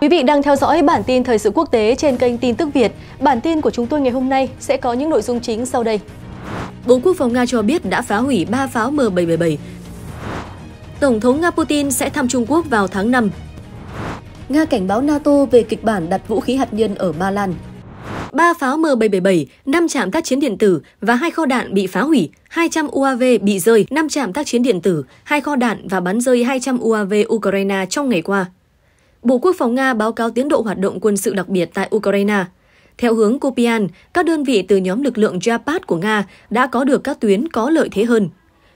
Quý vị đang theo dõi bản tin thời sự quốc tế trên kênh Tin tức Việt. Bản tin của chúng tôi ngày hôm nay sẽ có những nội dung chính sau đây. Bộ Quốc phòng Nga cho biết đã phá hủy 3 pháo M-777. Tổng thống Nga Putin sẽ thăm Trung Quốc vào tháng 5. Nga cảnh báo NATO về kịch bản đặt vũ khí hạt nhân ở Ba Lan. 3 pháo M777, 5 trạm tác chiến điện tử và hai kho đạn bị phá hủy, 200 UAV bị rơi, 5 trạm tác chiến điện tử, hai kho đạn và bắn rơi 200 UAV Ukraine trong ngày qua. Bộ Quốc phòng Nga báo cáo tiến độ hoạt động quân sự đặc biệt tại Ukraine. Theo hướng Kupian, các đơn vị từ nhóm lực lượng Japat của Nga đã có được các tuyến có lợi thế hơn.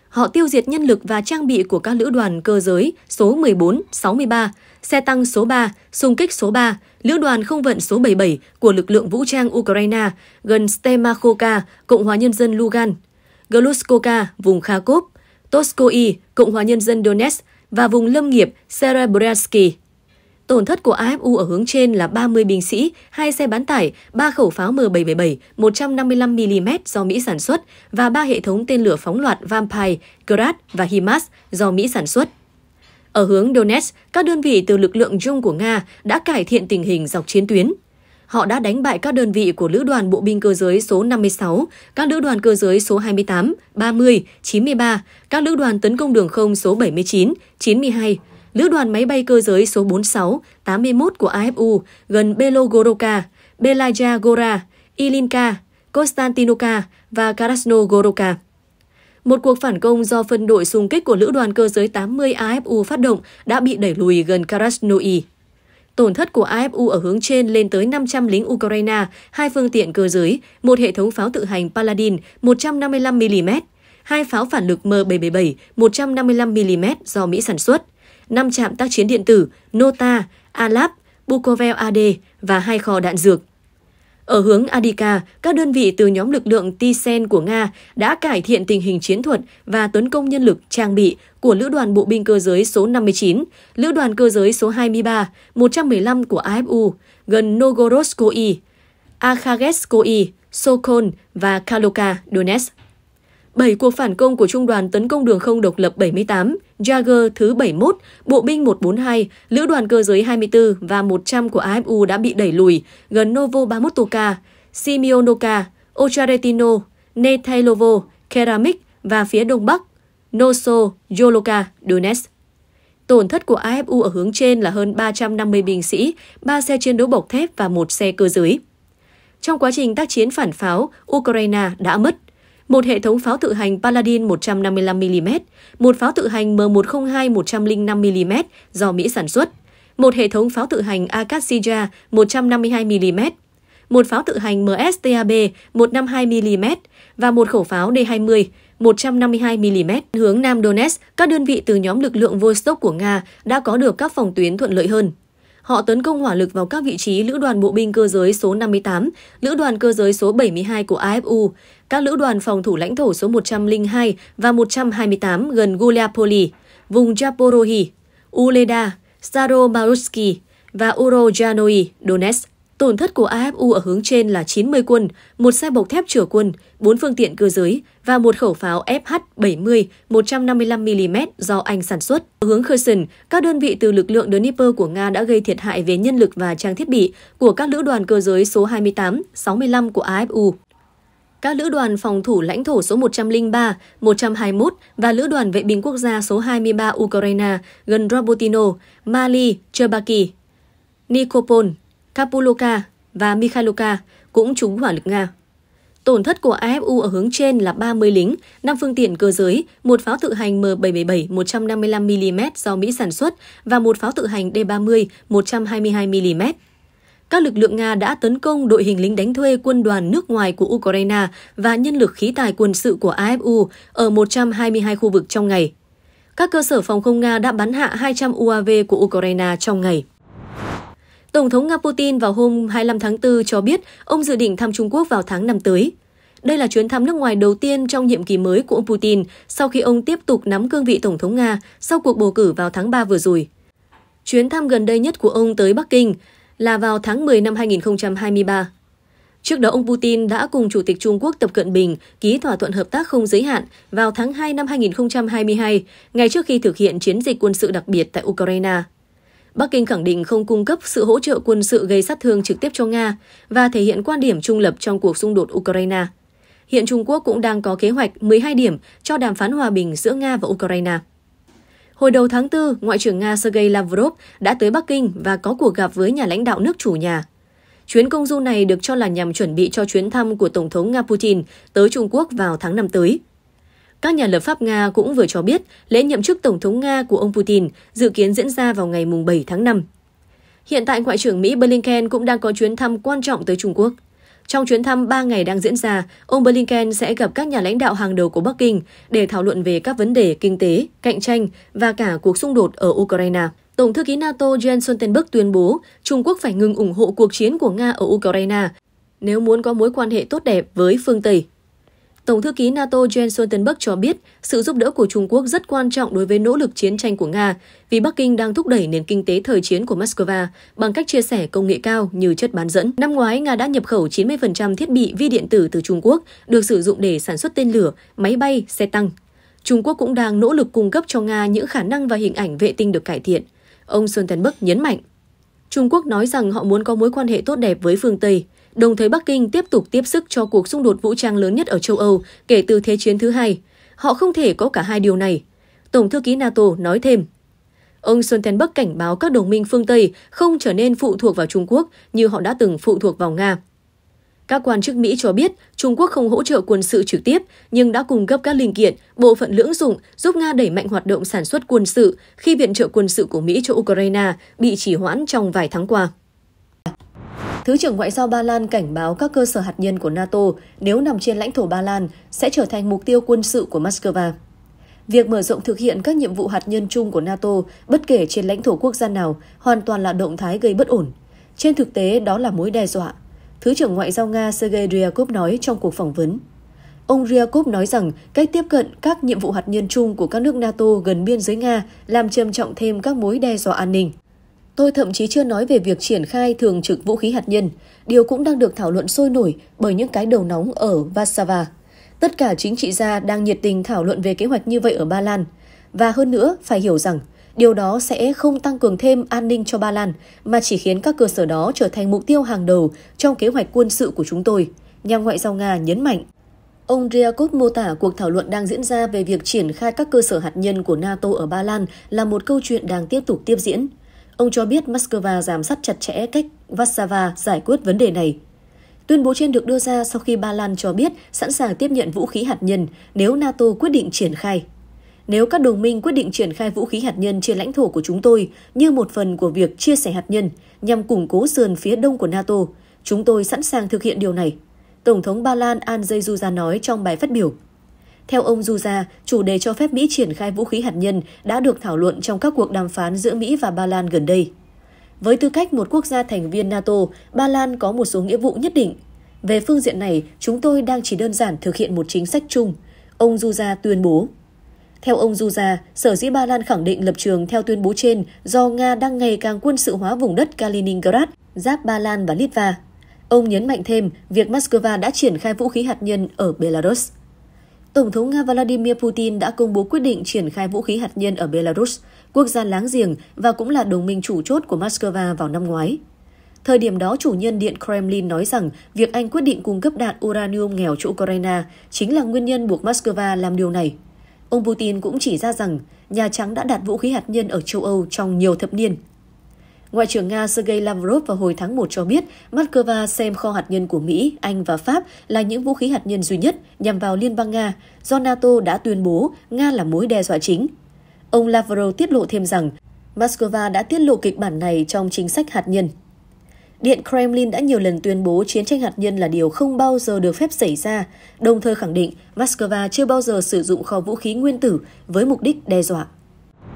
Họ tiêu diệt nhân lực và trang bị của các lữ đoàn cơ giới số 14, 63, xe tăng số 3, xung kích số 3, lữ đoàn không vận số 77 của lực lượng vũ trang Ukraine gần Stemakhovka, Cộng hòa Nhân dân Lugan, Gluskoka, vùng Kharkov, Toskoi, Cộng hòa Nhân dân Donetsk và vùng lâm nghiệp Serebryasky. Tổn thất của AFU ở hướng trên là 30 binh sĩ, 2 xe bán tải, 3 khẩu pháo M777 155mm do Mỹ sản xuất và 3 hệ thống tên lửa phóng loạt Vampire, Grad và HIMARS do Mỹ sản xuất. Ở hướng Donetsk, các đơn vị từ lực lượng chung của Nga đã cải thiện tình hình dọc chiến tuyến. Họ đã đánh bại các đơn vị của Lữ đoàn Bộ binh cơ giới số 56, các Lữ đoàn cơ giới số 28, 30, 93, các Lữ đoàn tấn công đường không số 79, 92, lữ đoàn máy bay cơ giới số 46, 81 của AFU gần Belogoroka, Belaja Gora, Ilinka, Konstantinoka và karasno goroka Một cuộc phản công do phân đội xung kích của lữ đoàn cơ giới 80 AFU phát động đã bị đẩy lùi gần karasnoi Tổn thất của AFU ở hướng trên lên tới 500 lính Ukraine, hai phương tiện cơ giới, một hệ thống pháo tự hành Paladin 155mm, hai pháo phản lực M-77 155mm do Mỹ sản xuất, 5 trạm tác chiến điện tử Nota, Alap, Bukovel AD và hai kho đạn dược. Ở hướng Adika, các đơn vị từ nhóm lực lượng Tisen của Nga đã cải thiện tình hình chiến thuật và tấn công nhân lực trang bị của Lữ đoàn Bộ binh Cơ giới số 59, Lữ đoàn Cơ giới số 23, 115 của AFU, gần Nogorodskoye, Akhagetskoye, Sokol và Kaloka, Donetsk. bảy cuộc phản công của Trung đoàn tấn công đường không độc lập 78 Jagger thứ 71, bộ binh 142, lữ đoàn cơ giới 24 và 100 của AFU đã bị đẩy lùi gần Novo 31 Toka, Simionoka, Ocharetino, Netailovo, Keramik và phía đông bắc Noso, Yoloka, Donetsk. Tổn thất của AFU ở hướng trên là hơn 350 binh sĩ, 3 xe chiến đấu bọc thép và một xe cơ giới. Trong quá trình tác chiến phản pháo, Ukraine đã mất một hệ thống pháo tự hành Paladin 155mm, một pháo tự hành M102 105mm do Mỹ sản xuất, một hệ thống pháo tự hành Akatsija 152mm, một pháo tự hành MSTAB 152mm và một khẩu pháo D-20 152mm hướng Nam Donetsk, các đơn vị từ nhóm lực lượng Vostok của Nga đã có được các phòng tuyến thuận lợi hơn. Họ tấn công hỏa lực vào các vị trí lữ đoàn bộ binh cơ giới số 58, lữ đoàn cơ giới số 72 của AFU, các lữ đoàn phòng thủ lãnh thổ số 102 và 128 gần Guliapoli, vùng Japorohi, Uleda, Staromaruski và Urojanoi, Donetsk. Tổn thất của AFU ở hướng trên là 90 quân, một xe bọc thép chở quân, bốn phương tiện cơ giới và một khẩu pháo FH-70 155mm do Anh sản xuất. Ở hướng Kherson, các đơn vị từ lực lượng Dnieper của Nga đã gây thiệt hại về nhân lực và trang thiết bị của các lữ đoàn cơ giới số 28, 65 của AFU các lữ đoàn phòng thủ lãnh thổ số 103, 121 và lữ đoàn vệ binh quốc gia số 23 Ukraine gần Rabotino, Mali, Cherbaki, Nikopol, Kapuloka và Mikhailovka cũng trúng hỏa lực Nga. Tổn thất của AFU ở hướng trên là 30 lính, 5 phương tiện cơ giới, một pháo tự hành M777 155mm do Mỹ sản xuất và một pháo tự hành D-30 122mm. Các lực lượng Nga đã tấn công đội hình lính đánh thuê quân đoàn nước ngoài của Ukraine và nhân lực khí tài quân sự của AFU ở 122 khu vực trong ngày. Các cơ sở phòng không Nga đã bắn hạ 200 UAV của Ukraine trong ngày. Tổng thống Nga Putin vào hôm 25 tháng 4 cho biết ông dự định thăm Trung Quốc vào tháng năm tới. Đây là chuyến thăm nước ngoài đầu tiên trong nhiệm kỳ mới của ông Putin sau khi ông tiếp tục nắm cương vị Tổng thống Nga sau cuộc bầu cử vào tháng 3 vừa rồi. Chuyến thăm gần đây nhất của ông tới Bắc Kinh là vào tháng 10 năm 2023. Trước đó, ông Putin đã cùng Chủ tịch Trung Quốc Tập Cận Bình ký thỏa thuận hợp tác không giới hạn vào tháng 2 năm 2022, ngay trước khi thực hiện chiến dịch quân sự đặc biệt tại Ukraine. Bắc Kinh khẳng định không cung cấp sự hỗ trợ quân sự gây sát thương trực tiếp cho Nga và thể hiện quan điểm trung lập trong cuộc xung đột Ukraine. Hiện Trung Quốc cũng đang có kế hoạch 12 điểm cho đàm phán hòa bình giữa Nga và Ukraine. Hồi đầu tháng 4, Ngoại trưởng Nga Sergei Lavrov đã tới Bắc Kinh và có cuộc gặp với nhà lãnh đạo nước chủ nhà. Chuyến công du này được cho là nhằm chuẩn bị cho chuyến thăm của Tổng thống Nga Putin tới Trung Quốc vào tháng 5 tới. Các nhà lập pháp Nga cũng vừa cho biết lễ nhậm chức Tổng thống Nga của ông Putin dự kiến diễn ra vào ngày 7 tháng 5. Hiện tại, Ngoại trưởng Mỹ Blinken cũng đang có chuyến thăm quan trọng tới Trung Quốc. Trong chuyến thăm 3 ngày đang diễn ra, ông Blinken sẽ gặp các nhà lãnh đạo hàng đầu của Bắc Kinh để thảo luận về các vấn đề kinh tế, cạnh tranh và cả cuộc xung đột ở Ukraine. Tổng thư ký NATO Jens Stoltenberg tuyên bố Trung Quốc phải ngừng ủng hộ cuộc chiến của Nga ở Ukraine nếu muốn có mối quan hệ tốt đẹp với phương Tây. Tổng thư ký NATO Jens Stoltenberg cho biết sự giúp đỡ của Trung Quốc rất quan trọng đối với nỗ lực chiến tranh của Nga, vì Bắc Kinh đang thúc đẩy nền kinh tế thời chiến của Moscow bằng cách chia sẻ công nghệ cao như chất bán dẫn. Năm ngoái, Nga đã nhập khẩu 90% thiết bị vi điện tử từ Trung Quốc, được sử dụng để sản xuất tên lửa, máy bay, xe tăng. Trung Quốc cũng đang nỗ lực cung cấp cho Nga những khả năng và hình ảnh vệ tinh được cải thiện. Ông Stoltenberg nhấn mạnh. Trung Quốc nói rằng họ muốn có mối quan hệ tốt đẹp với phương Tây đồng thời Bắc Kinh tiếp tục tiếp sức cho cuộc xung đột vũ trang lớn nhất ở châu Âu kể từ Thế chiến thứ hai. Họ không thể có cả hai điều này. Tổng thư ký NATO nói thêm. Ông Stoltenberg cảnh báo các đồng minh phương Tây không trở nên phụ thuộc vào Trung Quốc như họ đã từng phụ thuộc vào Nga. Các quan chức Mỹ cho biết Trung Quốc không hỗ trợ quân sự trực tiếp, nhưng đã cung cấp các linh kiện, bộ phận lưỡng dụng giúp Nga đẩy mạnh hoạt động sản xuất quân sự khi viện trợ quân sự của Mỹ cho Ukraine bị trì hoãn trong vài tháng qua. Thứ trưởng Ngoại giao Ba Lan cảnh báo các cơ sở hạt nhân của NATO nếu nằm trên lãnh thổ Ba Lan sẽ trở thành mục tiêu quân sự của Moscow. Việc mở rộng thực hiện các nhiệm vụ hạt nhân chung của NATO, bất kể trên lãnh thổ quốc gia nào, hoàn toàn là động thái gây bất ổn. Trên thực tế, đó là mối đe dọa. Thứ trưởng Ngoại giao Nga Sergei Ryakov nói trong cuộc phỏng vấn. Ông Ryakov nói rằng cách tiếp cận các nhiệm vụ hạt nhân chung của các nước NATO gần biên giới Nga làm trầm trọng thêm các mối đe dọa an ninh. Tôi thậm chí chưa nói về việc triển khai thường trực vũ khí hạt nhân, điều cũng đang được thảo luận sôi nổi bởi những cái đầu nóng ở Warsaw. Tất cả chính trị gia đang nhiệt tình thảo luận về kế hoạch như vậy ở Ba Lan. Và hơn nữa, phải hiểu rằng điều đó sẽ không tăng cường thêm an ninh cho Ba Lan, mà chỉ khiến các cơ sở đó trở thành mục tiêu hàng đầu trong kế hoạch quân sự của chúng tôi, nhà ngoại giao Nga nhấn mạnh. Ông Ryakov mô tả cuộc thảo luận đang diễn ra về việc triển khai các cơ sở hạt nhân của NATO ở Ba Lan là một câu chuyện đang tiếp tục tiếp diễn. Ông cho biết Moscow giám sát chặt chẽ cách Warsaw giải quyết vấn đề này. Tuyên bố trên được đưa ra sau khi Ba Lan cho biết sẵn sàng tiếp nhận vũ khí hạt nhân nếu NATO quyết định triển khai. Nếu các đồng minh quyết định triển khai vũ khí hạt nhân trên lãnh thổ của chúng tôi như một phần của việc chia sẻ hạt nhân nhằm củng cố sườn phía đông của NATO, chúng tôi sẵn sàng thực hiện điều này, Tổng thống Ba Lan Andrzej Duda nói trong bài phát biểu. Theo ông Zuza, chủ đề cho phép Mỹ triển khai vũ khí hạt nhân đã được thảo luận trong các cuộc đàm phán giữa Mỹ và Ba Lan gần đây. Với tư cách một quốc gia thành viên NATO, Ba Lan có một số nghĩa vụ nhất định. Về phương diện này, chúng tôi đang chỉ đơn giản thực hiện một chính sách chung, ông Zuza tuyên bố. Theo ông Zuza, sở dĩ Ba Lan khẳng định lập trường theo tuyên bố trên do Nga đang ngày càng quân sự hóa vùng đất Kaliningrad, giáp Ba Lan và Litva. Ông nhấn mạnh thêm việc Moscow đã triển khai vũ khí hạt nhân ở Belarus. Tổng thống Nga Vladimir Putin đã công bố quyết định triển khai vũ khí hạt nhân ở Belarus, quốc gia láng giềng và cũng là đồng minh chủ chốt của Moscow vào năm ngoái. Thời điểm đó, chủ nhân Điện Kremlin nói rằng việc Anh quyết định cung cấp đạn uranium nghèo cho Ukraine chính là nguyên nhân buộc Moscow làm điều này. Ông Putin cũng chỉ ra rằng Nhà Trắng đã đặt vũ khí hạt nhân ở châu Âu trong nhiều thập niên – Ngoại trưởng Nga Sergei Lavrov vào hồi tháng 1 cho biết Moscow xem kho hạt nhân của Mỹ, Anh và Pháp là những vũ khí hạt nhân duy nhất nhằm vào Liên bang Nga, do NATO đã tuyên bố Nga là mối đe dọa chính. Ông Lavrov tiết lộ thêm rằng Moscow đã tiết lộ kịch bản này trong chính sách hạt nhân. Điện Kremlin đã nhiều lần tuyên bố chiến tranh hạt nhân là điều không bao giờ được phép xảy ra, đồng thời khẳng định Moscow chưa bao giờ sử dụng kho vũ khí nguyên tử với mục đích đe dọa.